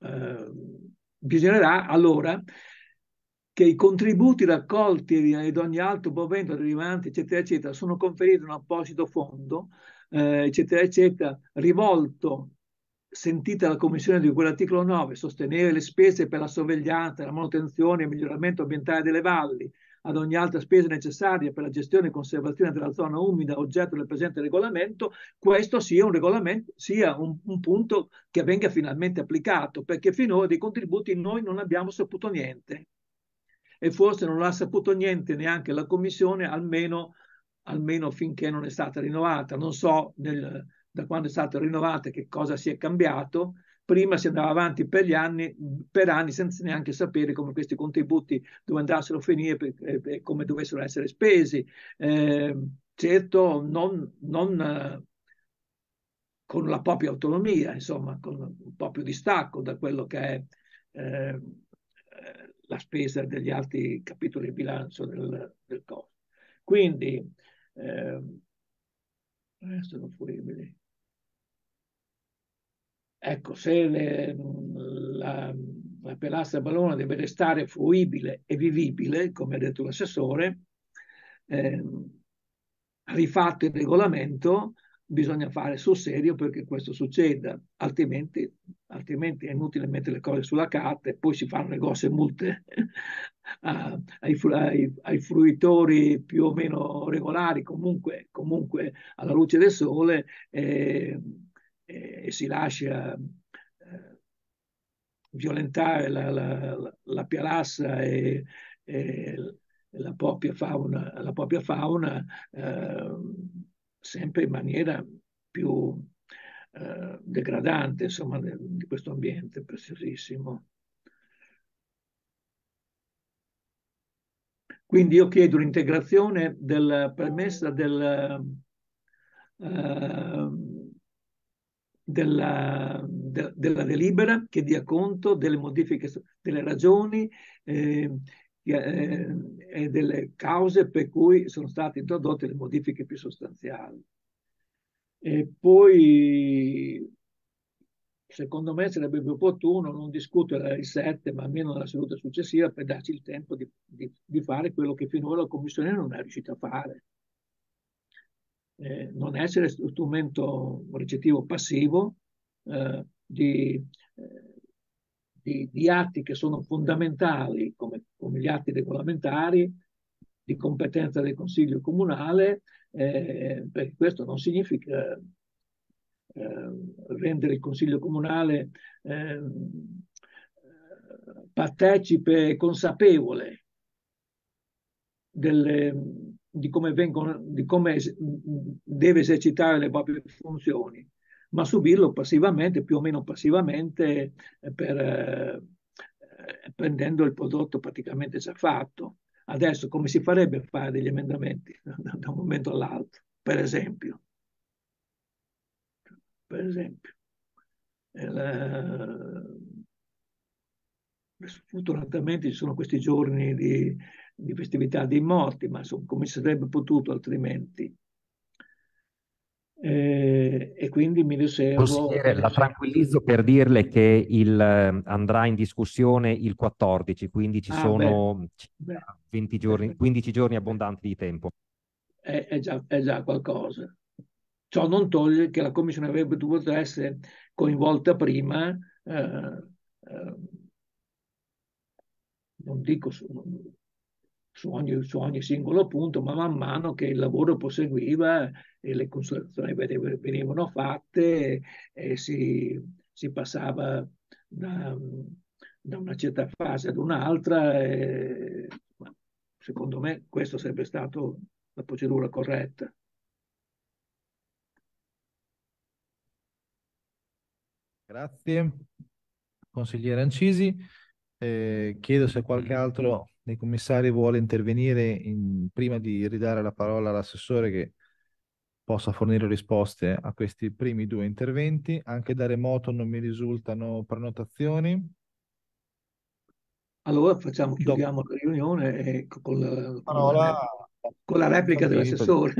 eh, bisognerà allora che i contributi raccolti ed ogni altro provento derivante, eccetera, eccetera, sono conferiti in un apposito fondo, eh, eccetera, eccetera, rivolto sentita la Commissione di cui l'articolo 9, sostenere le spese per la sorveglianza, la manutenzione e il miglioramento ambientale delle valli, ad ogni altra spesa necessaria per la gestione e conservazione della zona umida oggetto del presente regolamento, questo sia un regolamento, sia un, un punto che venga finalmente applicato, perché finora dei contributi noi non abbiamo saputo niente e forse non ha saputo niente neanche la Commissione, almeno, almeno finché non è stata rinnovata. Non so nel, da quando è stata rinnovata che cosa si è cambiato, prima si andava avanti per, gli anni, per anni senza neanche sapere come questi contributi dove andassero a finire eh, e come dovessero essere spesi. Eh, certo, non, non con la propria autonomia, insomma, con un po' più distacco da quello che è eh, la spesa degli altri capitoli di bilancio del, del costo. Quindi eh, sono fruibili. Ecco, se le, la, la Pelazza Ballona deve restare fruibile e vivibile, come ha detto l'assessore, eh, rifatto il regolamento, bisogna fare sul serio perché questo succeda, altrimenti, altrimenti, è inutile mettere le cose sulla carta e poi si fanno le grosse multe a, ai, ai, ai, fruitori più o meno regolari, comunque, comunque alla luce del sole. Eh, e si lascia eh, violentare la, la, la pialassa e, e, la propria fauna, la propria fauna eh, sempre in maniera più eh, degradante insomma, di questo ambiente preziosissimo. Quindi io chiedo l'integrazione della premessa del, eh, della, de, della, delibera che dia conto delle modifiche, delle ragioni eh, eh, e delle cause per cui sono state introdotte le modifiche più sostanziali. E poi, secondo me, sarebbe più opportuno non discutere il risette, ma almeno la seduta successiva per darci il tempo di, di, di fare quello che finora la Commissione non è riuscita a fare eh, non essere strumento recettivo passivo eh, di, eh, di, di, atti che sono fondamentali, come, come, gli atti regolamentari, di competenza del Consiglio Comunale, eh, perché questo non significa eh, rendere il Consiglio Comunale ehm, partecipe consapevole delle, di come, vengono, di come deve esercitare le proprie funzioni, ma subirlo passivamente, più o meno passivamente, eh, per, eh, prendendo il prodotto praticamente già fatto. Adesso come si farebbe a fare degli emendamenti da un momento all'altro, per esempio? Per esempio. Il, eh, sfortunatamente ci sono questi giorni di, di festività dei morti, ma insomma, come si sarebbe potuto altrimenti. Eh, e quindi mi riservo. Consigliere, la tranquillizzo per dirle che il, eh, andrà in discussione il 14, quindi ci ah, sono beh, 20 giorni, 15 eh, giorni abbondanti di tempo. È, eh, è, già, è, già, qualcosa. Ciò non toglie che la Commissione avrebbe dovuto essere coinvolta prima, eh, eh, non dico su, su ogni, su ogni, singolo punto, ma man mano che il lavoro proseguiva e le consultazioni venivano fatte e eh, si, si passava da, da, una certa fase ad un'altra. E, eh, secondo me questa sarebbe stata la procedura corretta. Grazie, consigliere Ancisi. Eh, chiedo se qualche mm. altro dei commissari vuole intervenire in, prima di ridare la parola all'assessore che possa fornire risposte a questi primi due interventi. Anche da remoto non mi risultano prenotazioni. Allora facciamo, chiudiamo Do... la riunione e con la, parola... con la replica dell'assessore.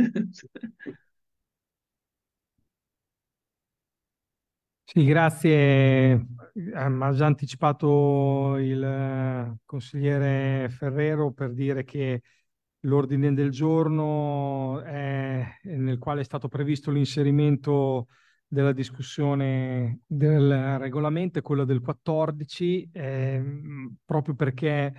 Sì, grazie eh, mi ha già anticipato il eh, consigliere Ferrero per dire che l'ordine del giorno è, nel quale è stato previsto l'inserimento della discussione del regolamento è quello del 14, eh, proprio perché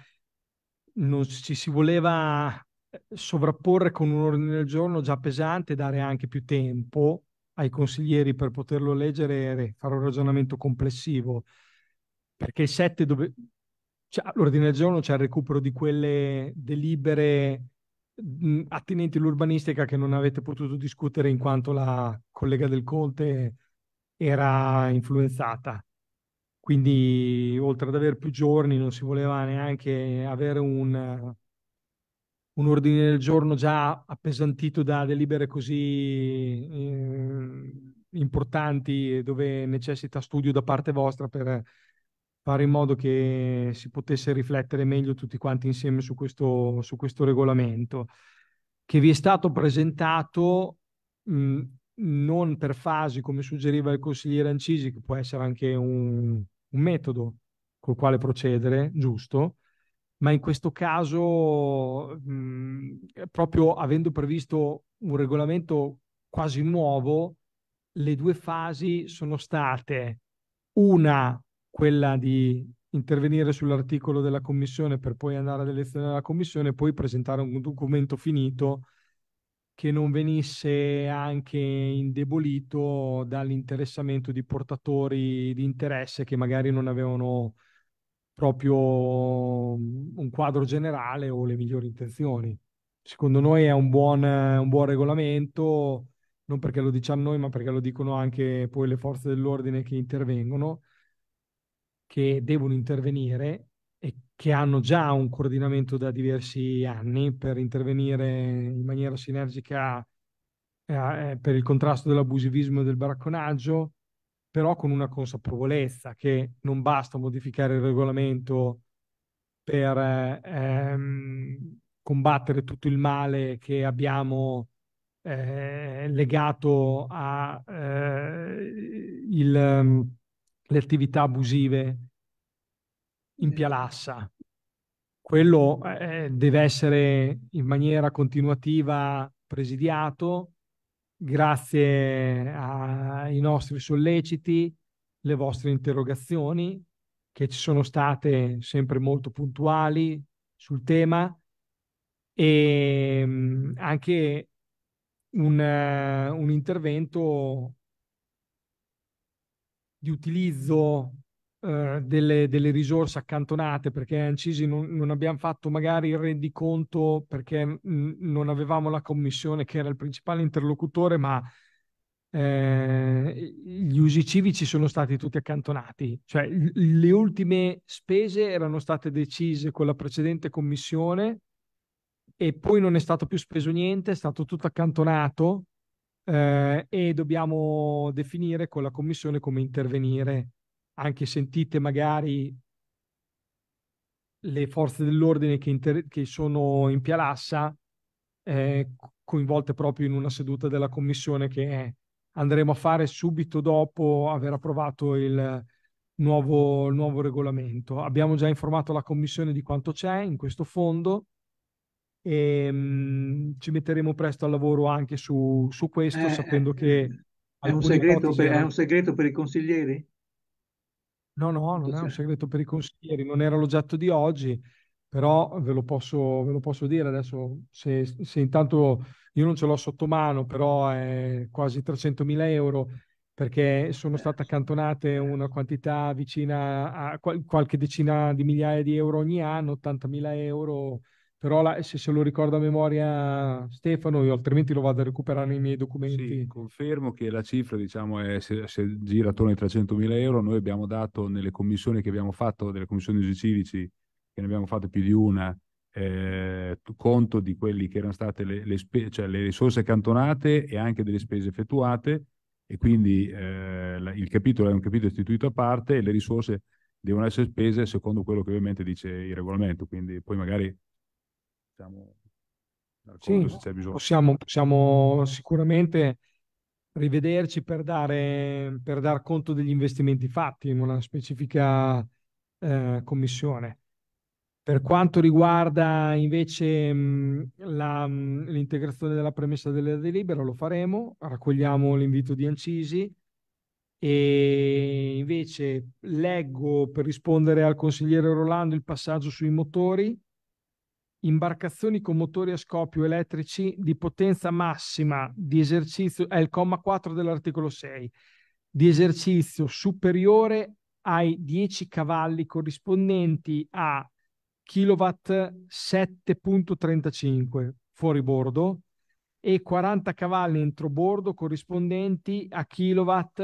non ci si voleva eh, sovrapporre con un ordine del giorno già pesante e dare anche più tempo ai consiglieri per poterlo leggere e fare un ragionamento complessivo, perché il 7 dove... Cioè, l'ordine del giorno c'è il recupero di quelle delibere attinenti all'urbanistica che non avete potuto discutere in quanto la collega del Conte era influenzata. Quindi oltre ad avere più giorni non si voleva neanche avere un, un ordine del giorno già appesantito da delibere così eh, importanti dove necessita studio da parte vostra per fare in modo che si potesse riflettere meglio tutti quanti insieme su questo, su questo regolamento che vi è stato presentato mh, mm, non per fasi come suggeriva il consigliere Ancisi che può essere anche un, un metodo col quale procedere giusto ma in questo caso, mh, mhmm, proprio avendo previsto un regolamento quasi nuovo, le due fasi sono state una, quella di intervenire sull'articolo della commissione per poi andare ad elezione della commissione e poi presentare un documento finito che non venisse anche indebolito dall'interessamento di portatori di interesse che magari non avevano proprio mm, un quadro generale o le migliori intenzioni. Secondo noi è un buon, un buon regolamento, non perché lo diciamo noi, ma perché lo dicono anche poi le forze dell'ordine che intervengono, che devono intervenire e che hanno già un coordinamento da diversi anni per intervenire in maniera sinergica eh, eh per il contrasto dell'abusivismo e del baracconaggio, però con una consapevolezza che non basta modificare il regolamento per ehm, combattere tutto il male che abbiamo eh, legato alle eh, attività abusive in Pialassa. Quello eh, deve essere in maniera continuativa presidiato, grazie ai nostri solleciti, le vostre interrogazioni che ci sono state sempre molto puntuali sul tema e ehm, anche un, un intervento di utilizzo eh, delle, delle, risorse accantonate perché Ancisi non, non, abbiamo fatto magari il rendiconto perché mh, non avevamo la commissione che era il principale interlocutore, ma eh, gli usi civici sono stati tutti accantonati, cioè l- le ultime spese erano state decise con la precedente commissione e poi non è stato più speso niente, è stato tutto accantonato eh, e dobbiamo definire con la commissione come intervenire anche sentite magari le forze dell'ordine che, inter- che sono in Pialassa eh, coinvolte proprio in una seduta della commissione che andremo a fare subito dopo aver approvato il nuovo, il nuovo regolamento. Abbiamo già informato la commissione di quanto c'è in questo fondo e ehm, mh, ci metteremo presto al lavoro anche su, su questo, eh, sapendo eh, che... È un, segreto per, è un segreto per i consiglieri? No, no, non è un cioè segreto per i consiglieri, non era l'oggetto di oggi, però ve lo posso, ve lo posso dire adesso, se, se, intanto io non ce l'ho sotto mano, però è quasi 300.000 euro perché sono eh. state accantonate una quantità vicina a qualche decina di migliaia di euro ogni anno, 80.000 euro però la, se, se lo ricordo a memoria Stefano, io altrimenti lo vado a recuperare nei miei documenti. Sì, confermo che la cifra diciamo, è, se, se gira attorno ai 300.000 euro, noi abbiamo dato nelle commissioni che abbiamo fatto, delle commissioni usi civici, che ne abbiamo fatte più di una, eh, conto di quelle che erano state le, le, spe- cioè le risorse accantonate e anche delle spese effettuate e quindi eh, la, il capitolo è un capitolo istituito a parte e le risorse devono essere spese secondo quello che ovviamente dice il regolamento, quindi poi magari Stiamo sì, possiamo, possiamo, sicuramente rivederci per dare, per dar conto degli investimenti fatti in una specifica eh, commissione. Per quanto riguarda invece mh, mm, la, mh, mm, l'integrazione della premessa della delibera, lo faremo, raccogliamo l'invito di Ancisi e invece leggo per rispondere al consigliere Rolando il passaggio sui motori imbarcazioni con motori a scoppio elettrici di potenza massima di esercizio, è il comma 4 dell'articolo 6, di esercizio superiore ai 10 cavalli corrispondenti a kilowatt 7.35 fuori bordo e 40 cavalli entro bordo corrispondenti a kilowatt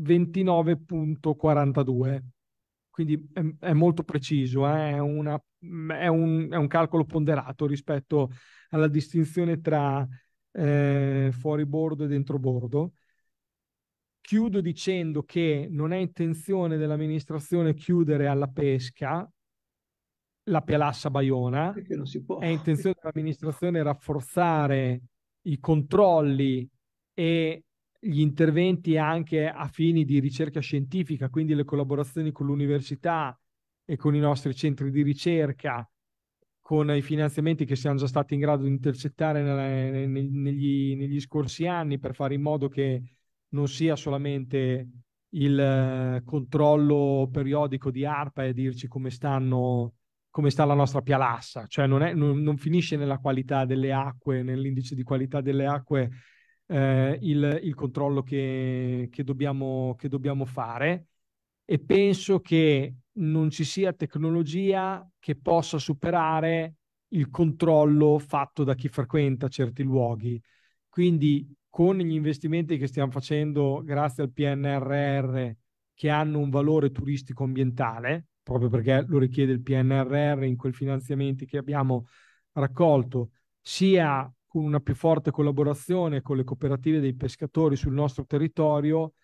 29.42 quindi è, è molto preciso, eh? è, una, è, un, è, un, calcolo ponderato rispetto alla distinzione tra eh, fuori bordo e dentro bordo. Chiudo dicendo che non è intenzione dell'amministrazione chiudere alla pesca la Pialassa Baiona, non si può. è intenzione dell'amministrazione rafforzare i controlli e gli interventi anche a fini di ricerca scientifica, quindi le collaborazioni con l'università e con i nostri centri di ricerca, con i finanziamenti che siamo già stati in grado di intercettare nelle, negli, negli, scorsi anni per fare in modo che non sia solamente il eh, controllo periodico di ARPA e dirci come, stanno, come sta la nostra pialassa, cioè non, è, non, non finisce nella qualità delle acque, nell'indice di qualità delle acque eh, il, il, controllo che, che, dobbiamo, che dobbiamo fare e penso che non ci sia tecnologia che possa superare il controllo fatto da chi frequenta certi luoghi. Quindi con gli investimenti che stiamo facendo grazie al PNRR che hanno un valore turistico ambientale, proprio perché lo richiede il PNRR in quei finanziamenti che abbiamo raccolto, sia con una più forte collaborazione con le cooperative dei pescatori sul nostro territorio,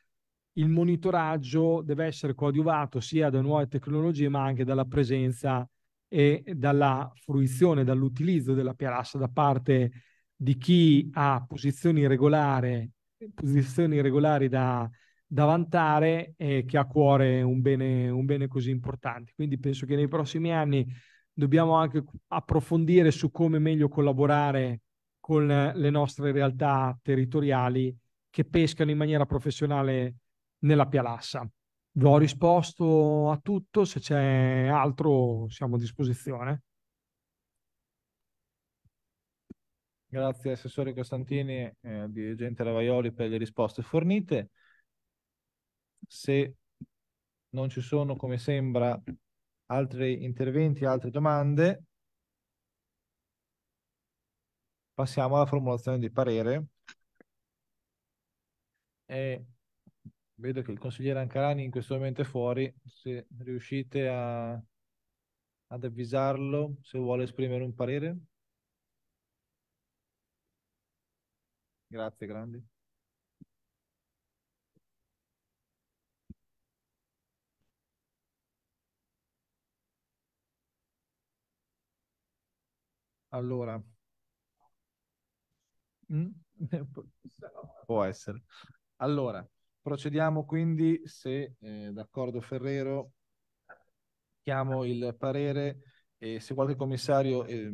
il monitoraggio deve essere coadiuvato sia da nuove tecnologie ma anche dalla presenza e dalla fruizione, dall'utilizzo della piarassa da parte di chi ha posizioni regolari, posizioni regolari da, da vantare e che ha a cuore un bene, un bene così importante. Quindi penso che nei prossimi anni dobbiamo anche approfondire su come meglio collaborare con le nostre realtà territoriali che pescano in maniera professionale nella Pialassa. Vi ho risposto a tutto, se c'è altro siamo a disposizione. Grazie Assessore Costantini, eh, dirigente Ravaioli per le risposte fornite. Se non ci sono, come sembra, altri interventi, altre domande, passiamo alla formulazione di parere. E vedo che il consigliere Ancarani in questo momento è fuori, se riuscite a, ad avvisarlo se vuole esprimere un parere. Grazie, Grandi. Allora, Mm. Può essere. Allora, procediamo quindi, se eh, d'accordo Ferrero, chiamo il parere e se qualche commissario eh,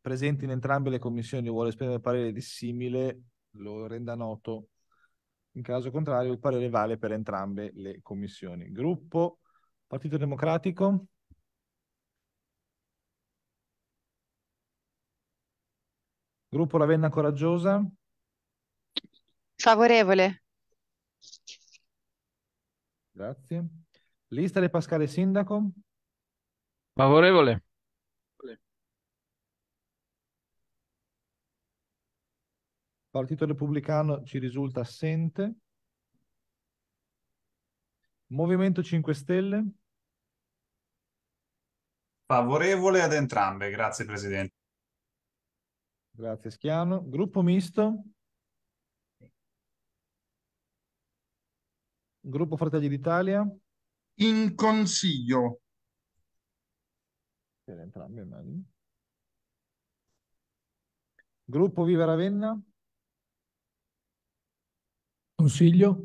presente in entrambe le commissioni vuole esprimere parere di simile, lo renda noto. In caso contrario, il parere vale per entrambe le commissioni. Gruppo Partito Democratico? Gruppo La Venna Coraggiosa? Favorevole. Grazie. Lista di Pascale Sindaco? Favorevole. Partito Repubblicano ci risulta assente. Movimento 5 Stelle? Favorevole ad entrambe, grazie Presidente. Grazie Schiano. Gruppo misto? Gruppo Fratelli d'Italia? In consiglio. Per entrambi, mani. Gruppo Viva Ravenna? Consiglio.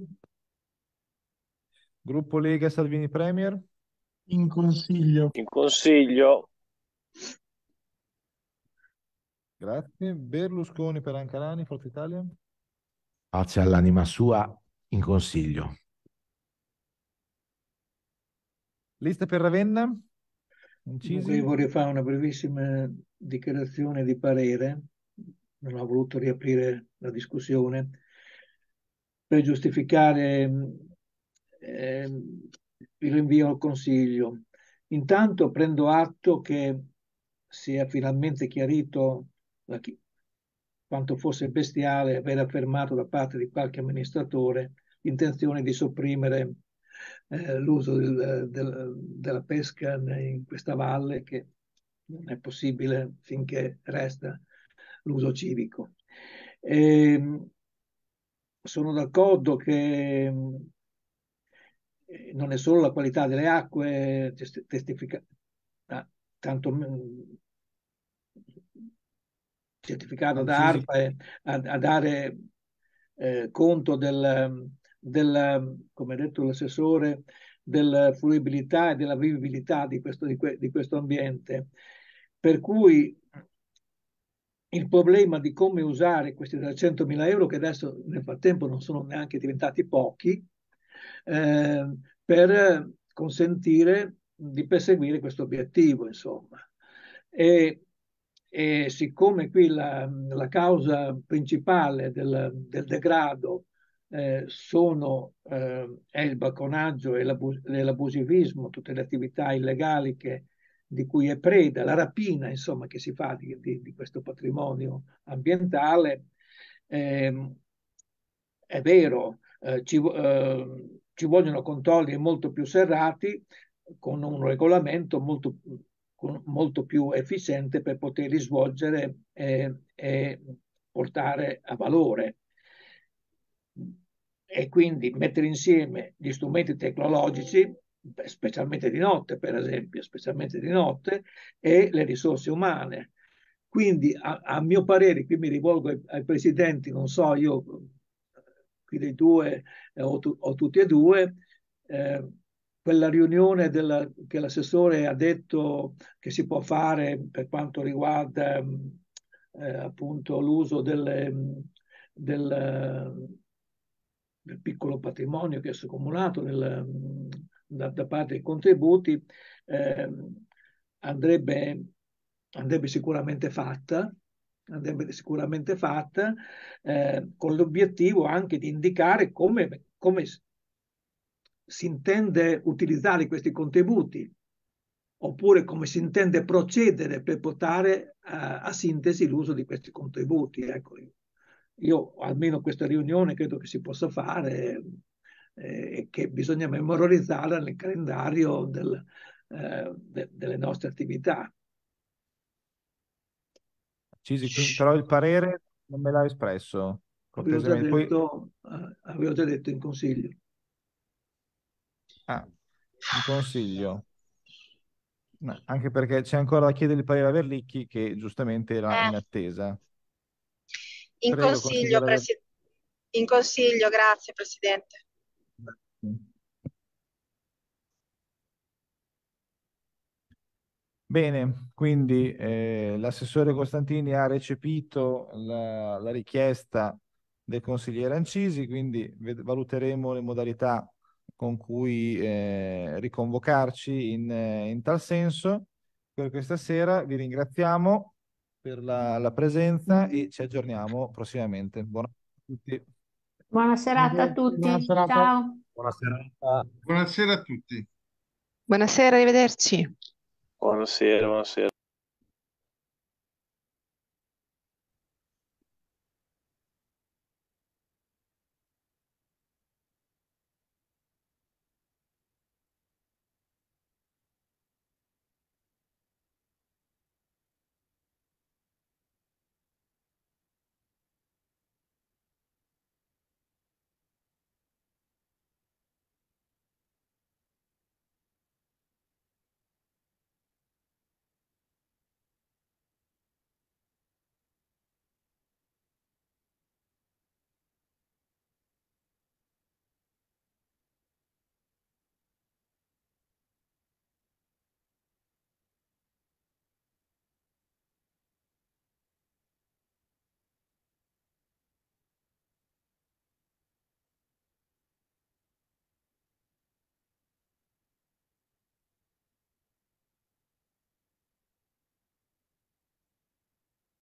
Gruppo Lega Salvini Premier? In consiglio. In consiglio. Grazie. Berlusconi per Ancarani, Forza Italia. Pace all'anima sua in consiglio. Lista per Ravenna. Io vorrei fare una brevissima dichiarazione di parere. Non ho voluto riaprire la discussione per giustificare eh, il rinvio al Consiglio. Intanto prendo atto che si è finalmente chiarito da chi, quanto fosse bestiale aver affermato da parte di qualche amministratore l'intenzione di sopprimere eh, l'uso del, del, della pesca in questa valle che non è possibile finché resta l'uso civico. E, ehm, sono d'accordo che eh, non è solo la qualità delle acque testifica, ah, tanto certificato da ARPA A, a, dare eh, conto del, del, come ha detto l'assessore, della fruibilità e della vivibilità di questo, di, que, di questo ambiente. Per cui il problema di come usare questi 300.000 euro, che adesso nel frattempo non sono neanche diventati pochi, eh, per consentire di perseguire questo obiettivo, insomma. E e siccome qui la, la causa principale del, del degrado eh, sono, eh, è il balconaggio e l'abus- l'abusivismo, tutte le attività illegali che, di cui è preda, la rapina insomma che si fa di, di, di questo patrimonio ambientale, eh, è vero, eh, ci, eh, ci vogliono controlli molto più serrati con un regolamento molto più con, molto più efficiente per poterli svolgere e, eh, e portare a valore. E quindi mettere insieme gli strumenti tecnologici specialmente di notte, per esempio, specialmente di notte, e le risorse umane. Quindi, a, a mio parere, qui mi rivolgo ai, ai, presidenti, non so, io eh, qui dei due eh, ho, tu, ho, tutti e due, eh, quella riunione della, che l'assessore ha detto che si può fare per quanto riguarda ehm, eh, appunto l'uso ehm, del, ehm, del, piccolo patrimonio che è accumulato nel, da, da, parte dei contributi eh, andrebbe, andrebbe sicuramente fatta andrebbe sicuramente fatta eh, con l'obiettivo anche di indicare come, come si intende utilizzare questi contributi oppure come si intende procedere per portare a, eh, a sintesi l'uso di questi contributi. Ecco, io almeno questa riunione credo che si possa fare eh, e che bisogna memorializzarla nel calendario del, eh, de, delle nostre attività. Cisi, però il parere non me l'ha espresso. Avevo già, detto, Poi... Eh, avevo già detto in consiglio. Ah, un consiglio. Ma anche perché c'è ancora da chiedere il parere a Verlicchi che giustamente era eh. in attesa. In Prego, consiglio, presi... in consiglio, grazie Presidente. Bene, quindi eh, l'assessore Costantini ha recepito la, la richiesta del consigliere Ancisi, quindi valuteremo le modalità con cui eh, riconvocarci in, eh, in, tal senso. Per questa sera vi ringraziamo per la, la presenza e ci aggiorniamo prossimamente. Buonasera a tutti. Buona serata a tutti. Buonasera. Ciao. Buonasera. Buonasera a tutti. Buonasera, arrivederci. Buonasera, buonasera.